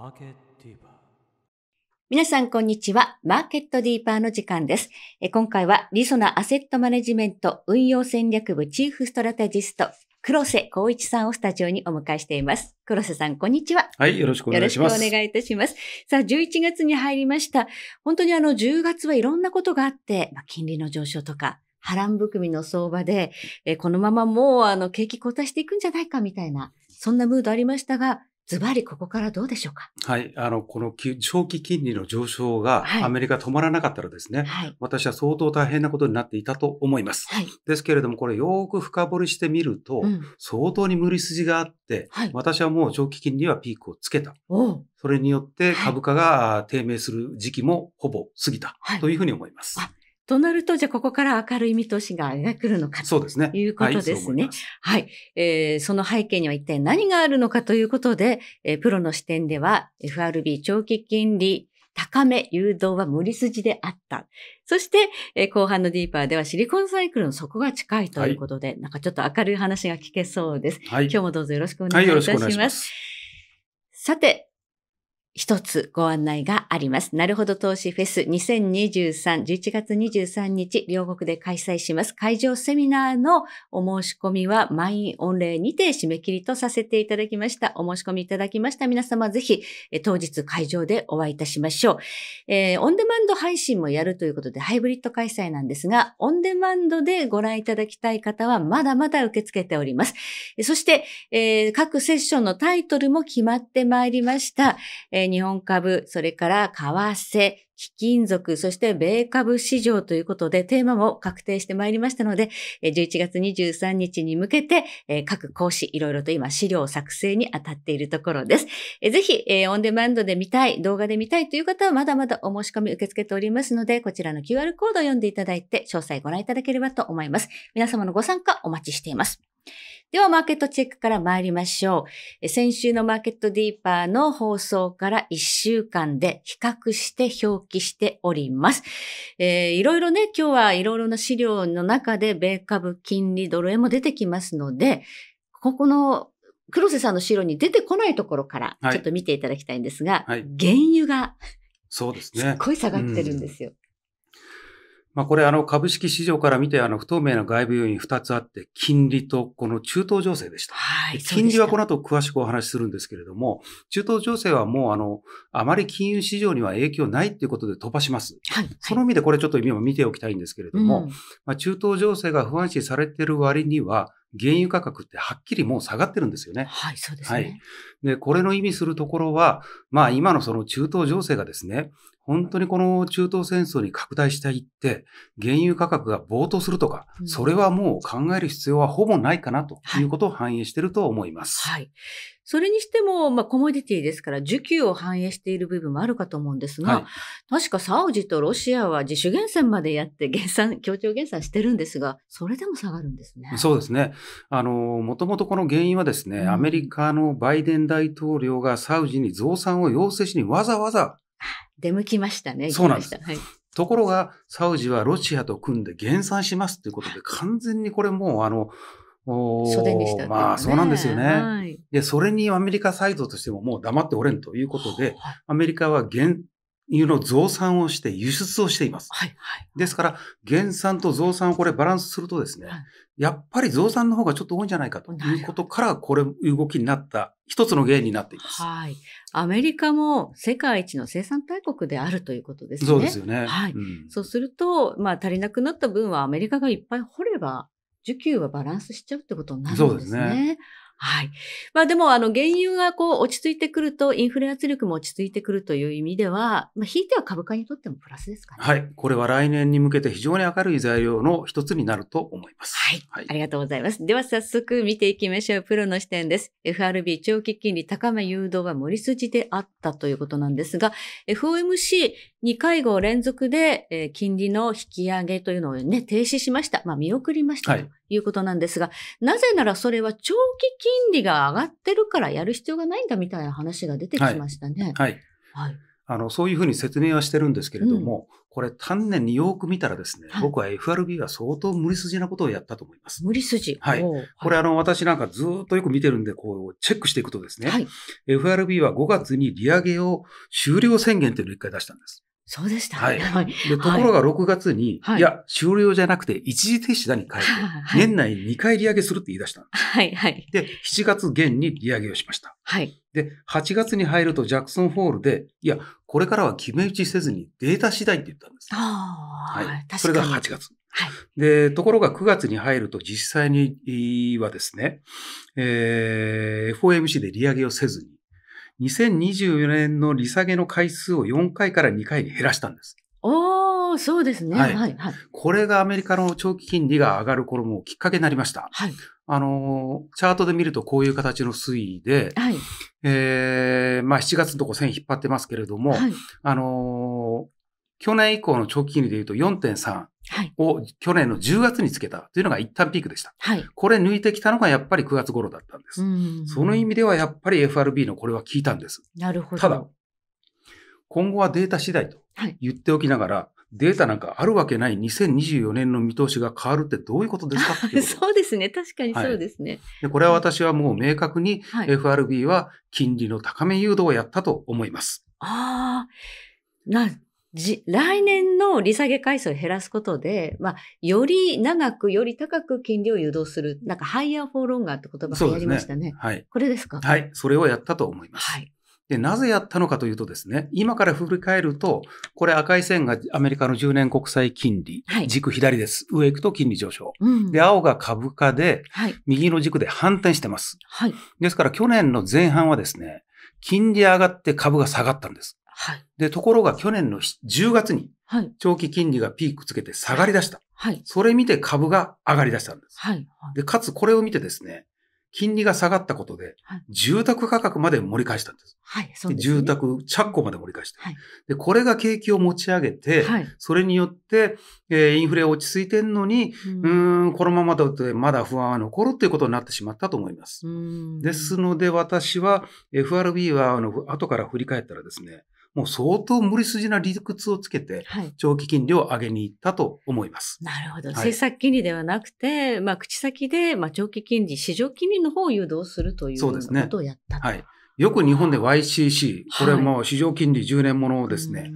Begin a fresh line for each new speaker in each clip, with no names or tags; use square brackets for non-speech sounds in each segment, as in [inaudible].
マーケットディーパー。
皆さん、こんにちは。マーケットディーパーの時間です。今回は、リソナアセットマネジメント運用戦略部チーフストラテジスト、黒瀬光一さんをスタジオにお迎えしています。黒瀬さん、こんにちは。
はい、よろしくお願いします。よろしくお願い
いたします。さあ、11月に入りました。本当にあの、10月はいろんなことがあって、まあ、金利の上昇とか、波乱含みの相場で、えこのままもうあの景気後退していくんじゃないかみたいな、そんなムードありましたが、ズバリここからどうでしょうか
はい。あの、この長期金利の上昇がアメリカ止まらなかったらですね、はい、私は相当大変なことになっていたと思います。はい、ですけれども、これよく深掘りしてみると、うん、相当に無理筋があって、はい、私はもう長期金利はピークをつけた。それによって株価が低迷する時期もほぼ過ぎたというふうに思います。はい
となると、じゃあここから明るい見通しが来るのかと
いうことですね。すね
はい、はいえー、その背景には一体何があるのかということで、えー、プロの視点では FRB 長期金利高め誘導は無理筋であった。そして、えー、後半のディーパーではシリコンサイクルの底が近いということで、はい、なんかちょっと明るい話が聞けそうです、はい。今日もどうぞよろしくお願いいたします。はい、よろしくお願いしますさて、一つご案内があります。なるほど投資フェス2023、11月23日、両国で開催します。会場セミナーのお申し込みは満員御礼にて締め切りとさせていただきました。お申し込みいただきました皆様、ぜひ当日会場でお会いいたしましょう、えー、オンデマンド配信もやるということで、ハイブリッド開催なんですが、オンデマンドでご覧いただきたい方はまだまだ受け付けております。そして、えー、各セッションのタイトルも決まってまいりました。えーえー、日本株、それから為替、貴金属、そして米株市場ということでテーマも確定してまいりましたので、11月23日に向けて、えー、各講師いろいろと今資料作成に当たっているところです。えー、ぜひ、えー、オンデマンドで見たい、動画で見たいという方はまだまだお申し込み受け付けておりますので、こちらの QR コードを読んでいただいて、詳細ご覧いただければと思います。皆様のご参加お待ちしています。では、マーケットチェックから参りましょう。先週のマーケットディーパーの放送から1週間で比較して表記しております。えー、いろいろね、今日はいろいろな資料の中で、米株、金利、ドル円も出てきますので、ここの黒瀬さんの資料に出てこないところからちょっと見ていただきたいんですが、はいはい、原油が
そうですね。すっごい下がってるんですよ。うんまあ、これあの株式市場から見てあの不透明な外部要因2つあって金利とこの中東情勢でした。はい金利はこの後詳しくお話しするんですけれども中東情勢はもうあのあまり金融市場には影響ないっていうことで飛ばします。はい、その意味でこれちょっと今見ておきたいんですけれども、うん、まあ、中東情勢が不安視されてる割には原油価格ってはっきりもう下がってるんですよね。はい、そうですね。はい。で、これの意味するところは、まあ今のその中東情勢がですね、本当にこの中東戦争に拡大していって、原油価格が暴騰するとか、それはもう考える必要はほぼないかなということを反映していると思います。は
い、はいそれにしても、まあ、コモディティですから、需給を反映している部分もあるかと思うんですが、はい、確かサウジとロシアは自主減産までやって、減産、協調減産してるんですが、それでも下がるんです
ね。そうですね。あの、もともとこの原因はですね、うん、アメリカのバイデン大統領がサウジに増産を要請しにわざわざ
出向きましたね。そうなんです。はい、
ところが、サウジはロシアと組んで減産しますということで、完全にこれもう、あの、袖にしたね、まあそうなんですよね、はい、で、それにアメリカサイドとしてももう黙っておれんということで、アメリカは減いうの増産をして輸出をしています。はいはい、ですから、減産と増産をこれバランスするとですね、はい、やっぱり増産の方がちょっと多いんじゃないかということから、これ動きになった一つの原因になっています。
はい。アメリカも世界一の生産大国であるということですね。そうですよね。はい。うん、そうすると、まあ足りなくなった分はアメリカがいっぱい掘れば、需給はバランスしちゃうってことになるんですね。そうですね。はい。まあでも、あの、原油がこう落ち着いてくると、インフレ圧力も落ち着いてくるという意味では、まあ、ひいては株価にとってもプラスですか
ね。はい。これは来年に向けて非常に明るい材料の一つになると思います。はい。
はい、ありがとうございます。では早速見ていきましょう。プロの視点です。FRB 長期金利高め誘導は盛り筋であったということなんですが、FOMC、2会合連続で、えー、金利の引き上げというのをね、停止しました。まあ、見送りましたということなんですが、はい、なぜならそれは長期金利が上がってるからやる必要がないんだみたいな話が出てきましたね。はい。はい、
あの、そういうふうに説明はしてるんですけれども、うん、これ単年によく見たらですね、はい、僕は FRB は相当無理筋なことをやったと思います。無理筋はい。これあの、私なんかずっとよく見てるんで、こう、チェックしていくとですね、はい、FRB は5月に利上げを終了宣言というのを一回出したんです。そうでした、はい、はい。で、ところが6月に、はい、いや、終了じゃなくて一時停止だに変えて、はい、年内2回利上げするって言い出した。はいはい。で、7月現に利上げをしました。はい。で、8月に入るとジャクソンホールで、いや、これからは決め打ちせずにデータ次第って言った
んです。ああ、はい。それが8
月。はい。で、ところが9月に入ると実際にはですね、えー、FOMC で利上げをせずに、2024年の利下げの回数を4回から2回に減らしたんです。
おー、そうですね。はい。はい、
これがアメリカの長期金利が上がる頃もきっかけになりました。はい。あの、チャートで見るとこういう形の推移で、はい。えー、まあ7月のとこ線引っ張ってますけれども、はい。あのー、去年以降の長期金利で言うと4.3、を去年の10月につけたというのが一旦ピークでした。はい、これ抜いてきたのがやっぱり9月頃だったんです。その意味ではやっぱり FRB のこれは効いたんです。
なるほど。ただ、
今後はデータ次第と言っておきながら、はいデータなんかあるわけない2024年の見通しが変わるってどういうことですか [laughs]
そうですね。確かにそうですね、はい、
で。これは私はもう明確に FRB は金利の高め誘導をやったと思います。
はい、ああ。な、じ、来年の利下げ回数を減らすことで、まあ、より長く、より高く金利を誘導する、なんかハイヤーフォーロンガーって言葉がありましたね。ねはい。これですか
はい。それをやったと思います。はい。で、なぜやったのかというとですね、今から振り返ると、これ赤い線がアメリカの10年国債金利、はい、軸左です。上行くと金利上昇。うん、で、青が株価で、はい、右の軸で反転してます。はい、ですから去年の前半はですね、金利上がって株が下がったんです。はい、で、ところが去年の10月に、長期金利がピークつけて下がり出した。はい、それ見て株が上がり出したんです。はい、で、かつこれを見てですね、金利が下がったことで、住宅価格まで盛り返したんです。はい、そうです、ね、住宅、着工まで盛り返した、はい、で。これが景気を持ち上げて、はい、それによって、えー、インフレ落ち着いてんのに、うん、ん、このままだとまだ不安は残るということになってしまったと思います。ですので私は、FRB はあの後から振り返ったらですね、もう相当無理筋な理屈をつけて、長期金利を上げに行ったと思います。はい、なるほど。
政策金利ではなくて、まあ、口先で、まあ、長期金利、市場金利の方を誘導するということを
やったと。はい。よく日本で YCC、これも市場金利10年ものをですね、はい、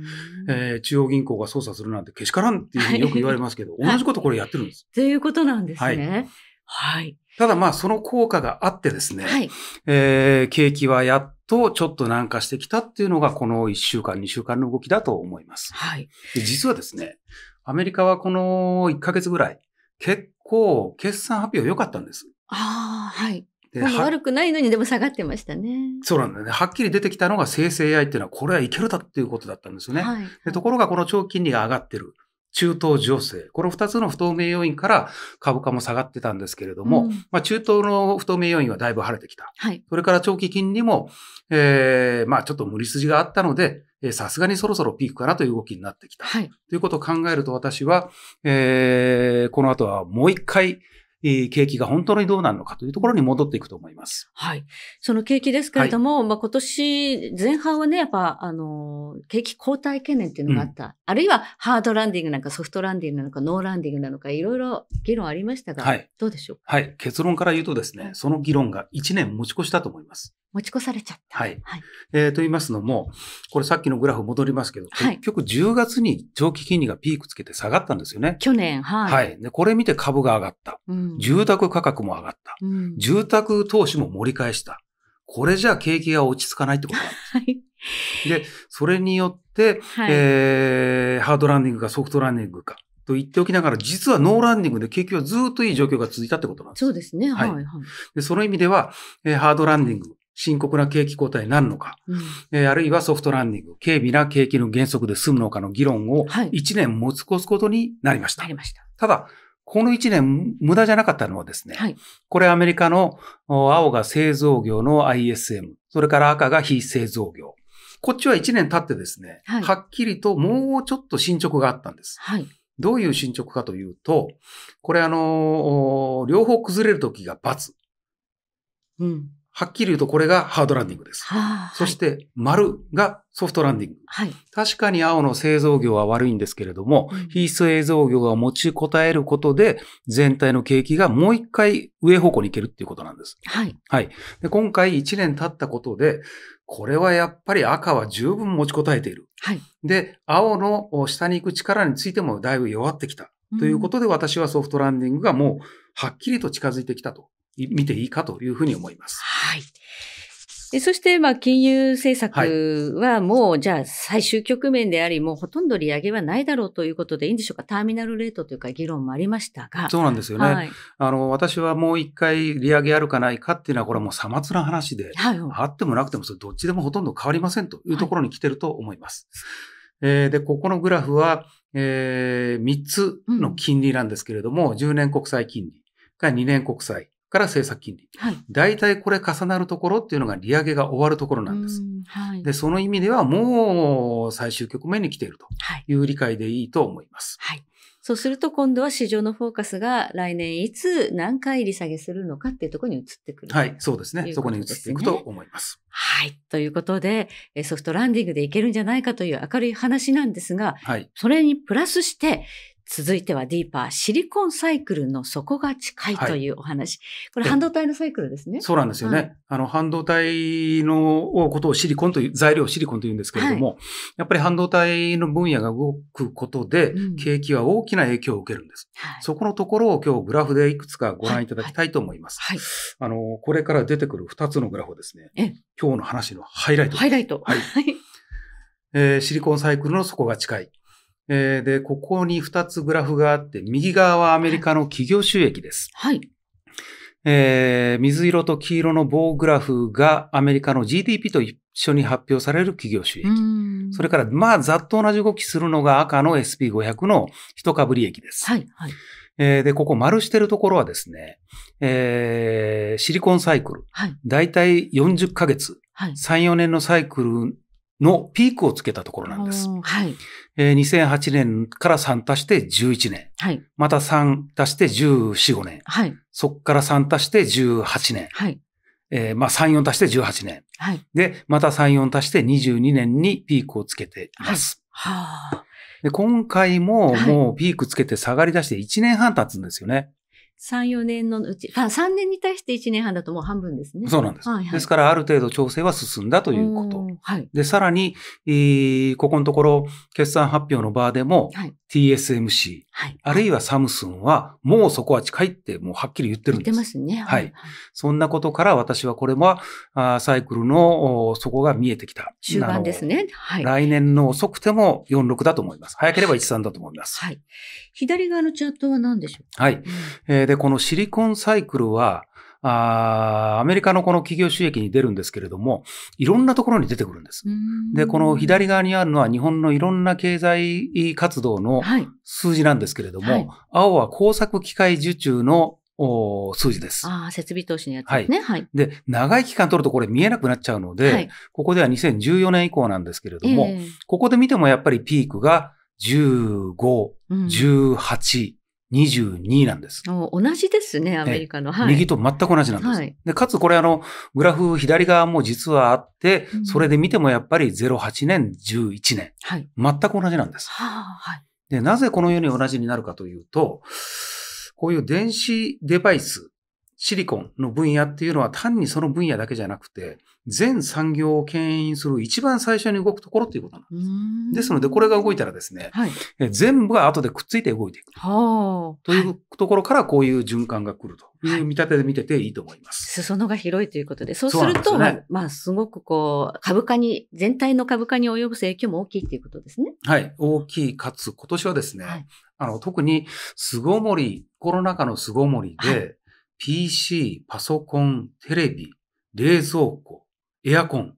えー、中央銀行が操作するなんてけしからんっていうふうによく言われますけど、はい、同じことこれやってるんです。
ということなんですね。は
いはい。ただまあその効果があってですね、はい、えー、景気はやっとちょっと軟化してきたっていうのがこの1週間、2週間の動きだと思います。はい。実はですね、アメリカはこの1ヶ月ぐらい、結構決算発表良かったんです。
ああ、は
い。悪
くないのにでも下がってましたね。
そうなんだね。はっきり出てきたのが生成 AI っていうのは、これはいけるだっていうことだったんですよね、はい、で。ところがこの長期金利が上がってる。中東情勢、この二つの不透明要因から株価も下がってたんですけれども、うん、まあ、中東の不透明要因はだいぶ晴れてきた。はい、それから長期金利も、えー、まあ、ちょっと無理筋があったので、さすがにそろそろピークかなという動きになってきた。はい、ということを考えると私は、えー、この後はもう一回、景気が本当にどうなるのかというところに戻っていくと思います。
はい。その景気ですけれども、はい、まあ今年前半はね、やっぱ、あの、景気後退懸念っていうのがあった、うん。あるいはハードランディングなんかソフトランディングなのかノーランディングなのか、いろいろ議論ありましたが、はい、
どうでしょうはい。結論から言うとですね、その議論が1年持ち越したと思います。
持ち越されちゃっ
た。はい。はい、えー、と言いますのも、これさっきのグラフ戻りますけど、結局10月に長期金利がピークつけて下がったんですよね。去年、はい。はい。で、これ見て株が上がった。うん、住宅価格も上がった、うん。住宅投資も盛り返した。これじゃあ景気が落ち着かないってことなんです。はい。で、それによって、はい、えー、ハードランディングかソフトランディングか。と言っておきながら、実はノーランディングで景気はずっといい状況が続いたってことなんです。そうですね。はい。はい、でその意味では、えー、ハードランディング、深刻な景気後退になるのか、うん、あるいはソフトランニング、軽微な景気の減速で済むのかの議論を1年持ち越すことになりました。はい、ただ、この1年無駄じゃなかったのはですね、はい、これアメリカの青が製造業の ISM、それから赤が非製造業。こっちは1年経ってですね、はい、はっきりともうちょっと進捗があったんです。はいどういう進捗かというと、これあの、両方崩れるときが×。うん。はっきり言うとこれがハードランディングです。そして、丸がソフトランディング。はい、確かに青の製造業は悪いんですけれども、うん、非製造業が持ちこたえることで、全体の景気がもう一回上方向に行けるっていうことなんです。はい。はい。で今回1年経ったことで、これはやっぱり赤は十分持ちこたえている。はい。で、青の下に行く力についてもだいぶ弱ってきた。ということで、私はソフトランディングがもうはっきりと近づいてきたと見ていいかというふうに思います。はい。
そして、まあ、金融政策はもう、じゃあ、最終局面であり、もうほとんど利上げはないだろうということでいいんでしょうか、ターミナルレートというか、議論もありましたが。そうなんですよね。
あの、私はもう一回利上げあるかないかっていうのは、これはもうさまつな話で、あってもなくても、どっちでもほとんど変わりませんというところに来てると思います。えで、ここのグラフは、えー、3つの金利なんですけれども、10年国債金利が2年国債、から政策金利。はい、大体これ重なるところっていうのが利上げが終わるところなんです。はい、で、その意味ではもう最終局面に来ているという理解でいいと思います。はい、はい、
そうすると今度は市場のフォーカスが来年いつ何回利下げするのかっていうところに移ってくる。はい、そうですね。すねそこに移っていくと思
います。はい。とい
うことで、ソフトランディングでいけるんじゃないかという明るい話なんですが、はい、それにプラスして、続いてはディーパー、シリコンサイクルの底が近いというお話。
はい、これ半導
体のサイクルですね。そうなんですよね。はい、
あの、半導体のことをシリコンという、材料をシリコンというんですけれども、はい、やっぱり半導体の分野が動くことで、景気は大きな影響を受けるんです、はい、そこのところを今日グラフでいくつかご覧いただきたいと思います。はい。あの、これから出てくる2つのグラフですね。今日の話のハイライト。ハイライト。はい。えー、シリコンサイクルの底が近い。えー、で、ここに2つグラフがあって、右側はアメリカの企業収益です。はい。えー、水色と黄色の棒グラフがアメリカの GDP と一緒に発表される企業収益。それから、まあ、ざっと同じ動きするのが赤の SP500 の一株利益です。はい、はい。で、ここ丸してるところはですね、えー、シリコンサイクル。はい。だいたい40ヶ月。はい。3、4年のサイクルのピークをつけたところなんです。はい。えー、2008年から3足して11年。はい。また3足して14、5年。はい。そこから3足して18年。はい。えー、まあ3、4足して18年。はい。で、また3、4足して22年にピークをつけていま
す。はい。はあ。
で、今回ももうピークつけて下がり出して1年半経つんですよね。
3、4年のうち、あ3年に対して1年半だともう半分ですね。そうなんです。はいはい、です
から、ある程度調整は進んだというこ
と。はい、
で、さらに、えー、ここのところ、決算発表の場でも、TSMC、はい、あるいはサムスンは、もうそこは近いって、もうはっきり言ってるんです。言ってますね。はい。はい、そんなことから私はこれは、あサイクルの底が見えてきた。終盤ですね。はい。来年の遅くても46だと思います。早ければ13だと思います。は
い。左側のチャートは何でしょ
うはい、うん、えー、で、このシリコンサイクルは、あアメリカのこの企業収益に出るんですけれども、いろんなところに出てくるんです。で、この左側にあるのは日本のいろんな経済活動の数字なんですけれども、はいはい、青は工作機械受注の数字です。
ああ、設備投資のやつですね、
はい。で、長い期間取るとこれ見えなくなっちゃうので、ここでは2014年以降なんですけれども、えー、ここで見てもやっぱりピークが15、18、22なんです。
同じですね、アメリカの。はい、
右と全く同じなんです。はい、でかつこれあの、グラフ左側も実はあって、うん、それで見てもやっぱり08年、11年。はい、全く同じなんです。
はい、
でなぜこのように同じになるかというと、こういう電子デバイスシリコンの分野っていうのは単にその分野だけじゃなくて、全産業を牽引する一番最初に動くところということなんです。ですので、これが動いたらですね、はい、全部が後でくっついて動いていく。というところからこういう循環が来るという見立てで見てていいと思いま
す。はい、裾野が広いということで、そうすると、ね、
まあ、すごくこう、株
価に、全体の株価に及ぶ影響も大きいということですね。
はい、大きいかつ、今年はですね、はい、あの特に巣ごもり、コロナ禍の巣ごもりで、PC、パソコン、テレビ、冷蔵庫、エアコン、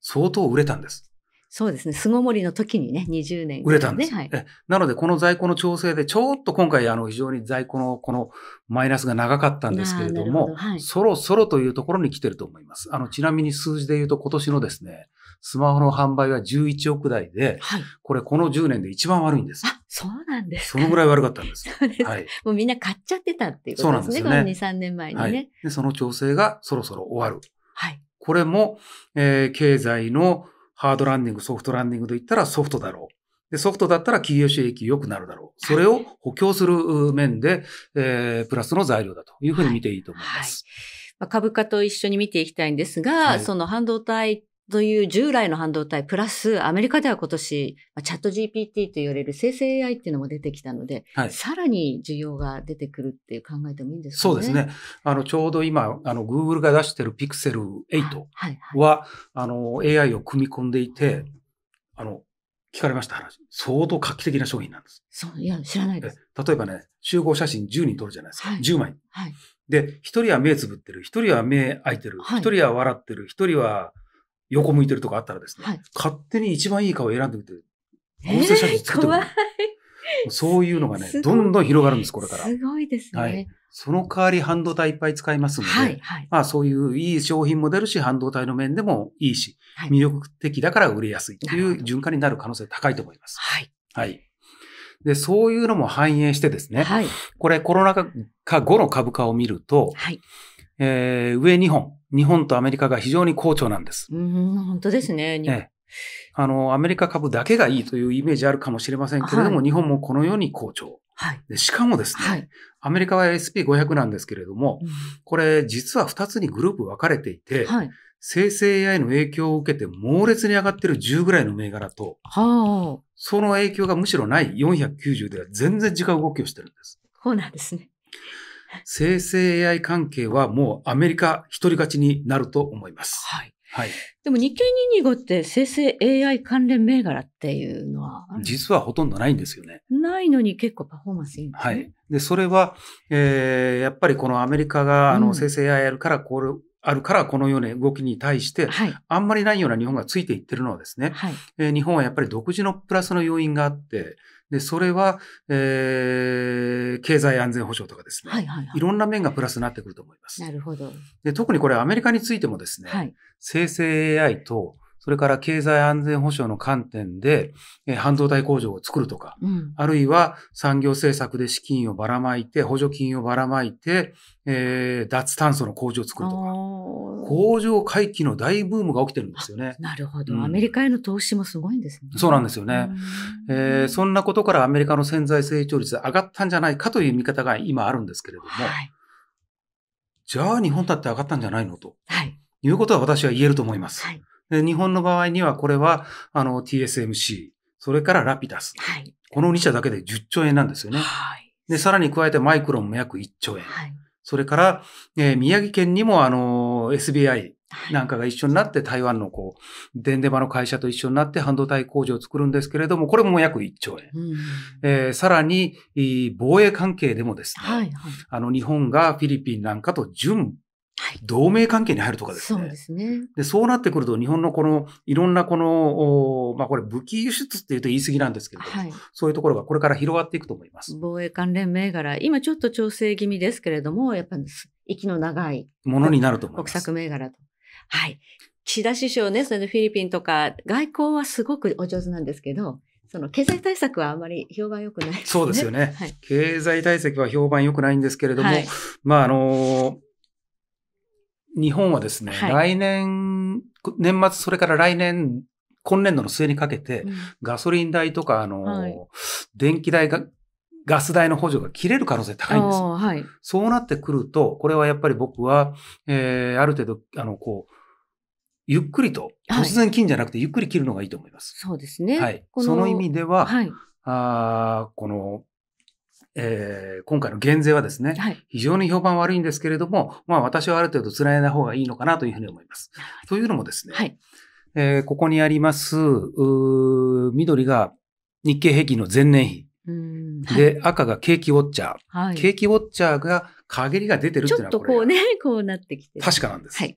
相当売れたんです。
そうですね。巣ごもりの時にね、20年、ね、売れたんです。はい、
なので、この在庫の調整で、ちょっと今回、あの、非常に在庫のこのマイナスが長かったんですけれども、どはい、そろそろというところに来てると思います。あの、ちなみに数字で言うと、今年のですね、スマホの販売は11億台で、はい、これこの10年で一番悪いんです。あ、
そうなんですそのぐらい悪
かったんです。そうです。はい、
もうみんな買っちゃってたっていうことですね。そうなんですねこの2、3年前にね、はい、
で。その調整がそろそろ終わる。はい。これも、えー、経済のハードランディング、ソフトランディングといったらソフトだろう。で、ソフトだったら企業収益良くなるだろう。それを補強する面で、はい、えー、プラスの材料だというふうに見ていいと思います。はいはい、
まあ、株価と一緒に見ていきたいんですが、その半導体という従来の半導体、プラスアメリカでは今年、チャット GPT と言われる生成 AI っていうのも出てきたので、はい、さらに需要が出てくるっていう考えてもいいんですか、ね、そうですね。
あの、ちょうど今、あの、Google が出してる Pixel 8は、はいはい、あの、AI を組み込んでいて、あの、聞かれました話。相当画期的な商品なんです。
そう、いや、知らないです。
例えばね、集合写真10人撮るじゃないですか。はい、10枚。はい、で、1人は目つぶってる、1人は目開いてる、1人は笑ってる、1人は横向いてるとかあったらですね、はい、勝手に一番いい顔を選んでみて、合成写真作ってもそういうのがね、どんどん広がるんです、これから。す
ごいですね。はい。
その代わり半導体いっぱい使いますので、はいはい、まあそういういい商品も出るし、半導体の面でもいいし、魅力的だから売れやすいという循環になる可能性高いと思います。はい。はい。で、そういうのも反映してですね、はい、これコロナ禍後の株価を見ると、はい、えー、上2本、日本とアメリカが非常に好調なんです。
うん、本当で
すね。あの、アメリカ株だけがいいというイメージあるかもしれませんけれども、はい、日本もこのように好調。はい、しかもですね、はい、アメリカは SP500 なんですけれども、うん、これ実は2つにグループ分かれていて、はい、生成 AI の影響を受けて猛烈に上がってる10ぐらいの銘柄と、はあ、その影響がむしろない490では全然違う動きをしてるんです。
そうなんですね。
生成 AI 関係はもうアメリカ一人勝ちになると思います。はい。は
い、でも日経225って生成 AI 関連銘柄っていうのは
実はほとんどないんですよね。
ないのに結構パフォーマンスいいんですね。は
い。で、それは、えー、やっぱりこのアメリカが、あの、生成 AI やるから、これ、うんあるからこのような動きに対して、はい、あんまりないような日本がついていってるのはですね、はい、えー、日本はやっぱり独自のプラスの要因があって、で、それは、えー、経済安全保障とかですね、はいはいはい。いろんな面がプラスになってくると思い
ます。なるほど。
で特にこれアメリカについてもですね、はい、生成 AI とそれから経済安全保障の観点で、えー、半導体工場を作るとか、うん、あるいは産業政策で資金をばらまいて、補助金をばらまいて、えー、脱炭素の工場を作るとか、工場回帰の大ブームが起きてるんですよね。なるほど、うん、アメ
リカへの投資もすごいんですね。そうな
んですよね。えー、そんなことからアメリカの潜在成長率上がったんじゃないかという見方が今あるんですけれども、はい、じゃあ日本だって上がったんじゃないのと。はい。いうことは私は言えると思います。はい。日本の場合にはこれは、あの、TSMC、それからラピダス。はい、この2社だけで10兆円なんですよね。はい、で、さらに加えてマイクロンも約1兆円。はい、それから、えー、宮城県にもあの、SBI なんかが一緒になって、台湾のこう、電電場の会社と一緒になって半導体工場を作るんですけれども、これも約1兆円。うん、えー、さらに、防衛関係でもですね、はいはい、あの、日本がフィリピンなんかと準同盟関係に入るとかですね。そうですね。で、そうなってくると、日本のこの、いろんなこの、まあこれ武器輸出っていうと言い過ぎなんですけれども、はい、そういうところがこれから広がっていくと思いま
す。防衛関連銘柄、今ちょっと調整気味ですけれども、やっぱり息の長い
ものになると思います。国
策銘柄と。はい。岸田首相ね、それでフィリピンとか、外交はすごくお上手なんですけど、その経済対策はあまり評判良くない、ね、そうですよね、はい、
経済対策は評判良くないんですけれども、はい、まああの日本はですね、はい、来年、年末、それから来年、今年度の末にかけて、ガソリン代とか、あの、電気代が、ガス代の補助が切れる可能性高いんです、はい、そうなってくると、これはやっぱり僕は、えー、ある程度、あの、こう、ゆっくりと、突然金じゃなくて、ゆっくり切るのがいいと思います。
そうですね。はい。のその意味
では、はい、あこのえー、今回の減税はですね、はい、非常に評判悪いんですけれども、まあ私はある程度辛いな方がいいのかなというふうに思います。はい、というのもですね、はい、えー、ここにあります、緑が日経平均の前年比。で、赤が景気ウォッチャー。景気ウォッチャーが陰りが出てるっていうのはちょっとこうね、こうなってきて確かなんです。で、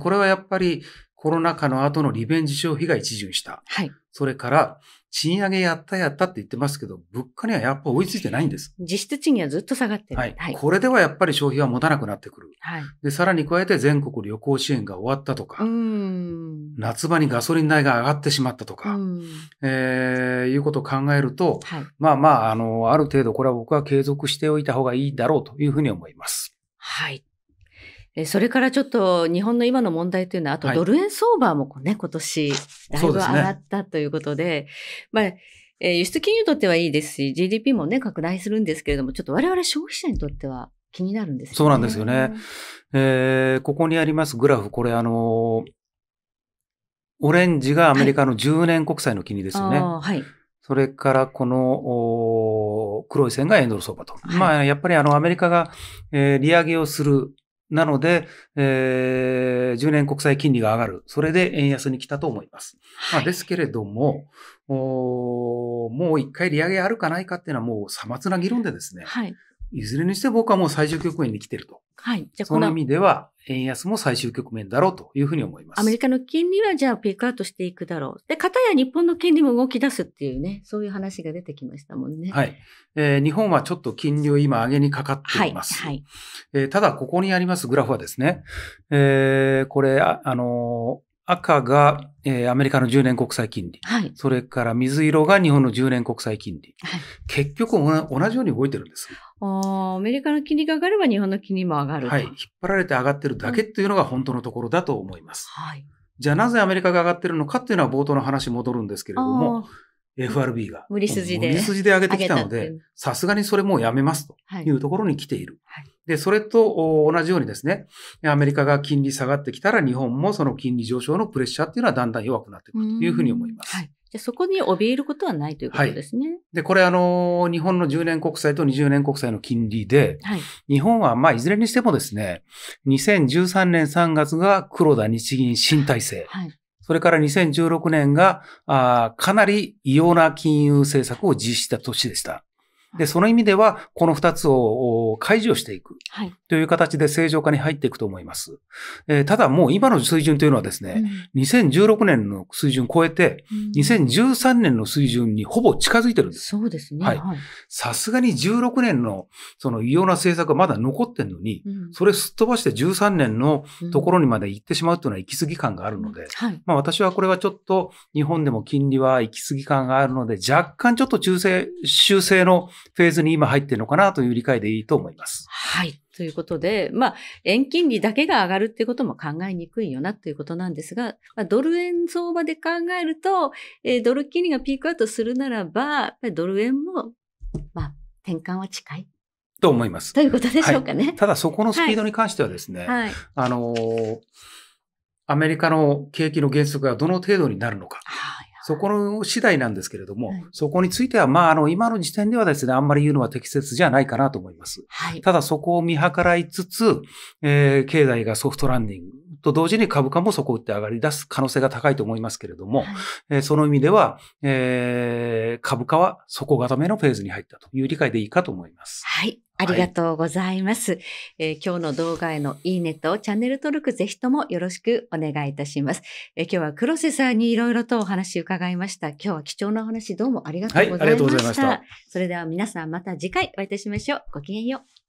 これはやっぱりコロナ禍の後のリベンジ消費が一巡した。はい。それから、賃上げやったやったって言ってますけど、物価にはやっぱ追いついてないんです。
実質賃金はずっと下がってる。はい。はい、こ
れではやっぱり消費は持たなくなってくる。はい。で、さらに加えて全国旅行支援が終わったとか、うん夏場にガソリン代が上がってしまったとか、うんえー、いうことを考えると、はい、まあまあ、あの、ある程度これは僕は継続しておいた方がいいだろうというふうに思います。はい。
えそれからちょっと日本の今の問題というのは、あとドル円相場もね、はい、今年
だいぶ上がっ
たということで、でね、まあ、えー、輸出金融にとってはいいですし、GDP もね、拡大するんですけれども、ちょっと我々消費者にとっては
気になるんですよね。そうなんですよね。えー、ここにありますグラフ、これあのー、オレンジがアメリカの10年国債の金利ですよね。はい、はい、それからこの黒い線がエンドル相場と。はい、まあやっぱりあのアメリカが、えー、利上げをするなので、えー、10年国債金利が上がる。それで円安に来たと思います。まあ、ですけれども、もう一回利上げあるかないかっていうのはもうさまつな議論でですね。はいいずれにして僕はもう最終局面に来てると。はい。じゃあこの意味では、円安も最終局面だろうというふうに思い
ます。アメリカの金利はじゃあピークアウトしていくだろう。で、かたや日本の金利も動き出すっていうね、そういう話が出てきましたもんね。は
い。えー、日本はちょっと金利を今上げにかかっています。はい。はい、えー、ただ、ここにありますグラフはですね、えー、これ、あ、あの赤が、えー、アメリカの10年国債金利、はい、それから水色が日本の10年国債金利、はい、結局同じように動いてるんです。
アメリカの金利が上がれば日本の金利も上がるはい、引っ
張られて上がってるだけっていうのが本当のところだと思います。はい、じゃあなぜアメリカが上がってるのかっていうのは冒頭の話戻るんですけれども、FRB が。無理筋で。無理筋で上げてきたので、さすがにそれもうやめますというところに来ている。はい、で、それと同じようにですね、アメリカが金利下がってきたら日本もその金利上昇のプレッシャーっていうのはだんだん弱くなってくるというふうに思います。
はい、じゃそこに怯えることはないということです
ね。はい、で、これあの、日本の10年国債と20年国債の金利で、日本はまあいずれにしてもですね、2013年3月が黒田日銀新体制。はいそれから2016年が、かなり異様な金融政策を実施した年でした。で、その意味では、この二つを解除していくという形で正常化に入っていくと思います。えー、ただ、もう今の水準というのはですね、うん、2016年の水準を超えて、2013年の水準にほぼ近づいてるんです。そうですね。はい。さすがに16年のその異様な政策はまだ残ってんのに、うん、それすっ飛ばして13年のところにまで行ってしまうというのは行き過ぎ感があるので、うんはい、まあ私はこれはちょっと日本でも金利は行き過ぎ感があるので、若干ちょっと中性、修正のフェーズに今入ってるのかなという理解でいいと思います。は
い。ということで、まあ、円金利だけが上がるっていうことも考えにくいよなということなんですが、まあ、ドル円相場で考えると、えー、ドル金利がピークアウトするならば、ドル円も、まあ、転換は近い
と思います。ということでしょうかね。はい、ただ、そこのスピードに関してはですね、はいはい、あのー、アメリカの景気の減速がどの程度になるのか。はいそこの次第なんですけれども、はい、そこについては、まあ、あの、今の時点ではですね、あんまり言うのは適切じゃないかなと思います。はい、ただ、そこを見計らいつつ、えー、経済がソフトランディング、と同時に株価もそこを打って上がり出す可能性が高いと思いますけれども、はい、えー、その意味では、えー、株価は底固めのフェーズに入ったという理解でいいかと思います。は
い。ありがとうございます、はい、えー、今日の動画へのいいねとチャンネル登録ぜひともよろしくお願いいたします。えー、今日は黒瀬さんにいろいろとお話伺いました。今日は貴重なお話どうもありがとうございました。はい、したそれでは
皆さんまた次回お会いいたしましょう。ごきげんよう。